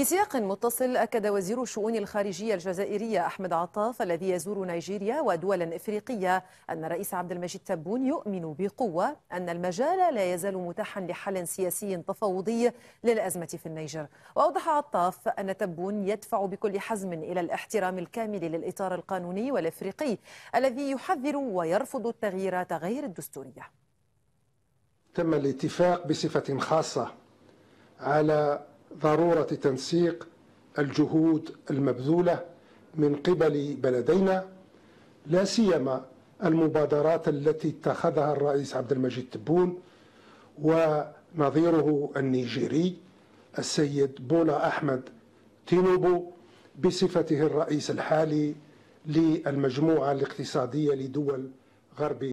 في سياق متصل أكد وزير الشؤون الخارجية الجزائرية أحمد عطاف الذي يزور نيجيريا ودولا إفريقية أن الرئيس عبد المجيد تبون يؤمن بقوة أن المجال لا يزال متاحا لحل سياسي تفاوضي للأزمة في النيجر وأوضح عطاف أن تبون يدفع بكل حزم إلى الاحترام الكامل للإطار القانوني والإفريقي الذي يحذر ويرفض التغييرات غير الدستورية تم الاتفاق بصفة خاصة على ضروره تنسيق الجهود المبذوله من قبل بلدينا لا سيما المبادرات التي اتخذها الرئيس عبد المجيد تبون ونظيره النيجيري السيد بولا احمد تينوبو بصفته الرئيس الحالي للمجموعه الاقتصاديه لدول غرب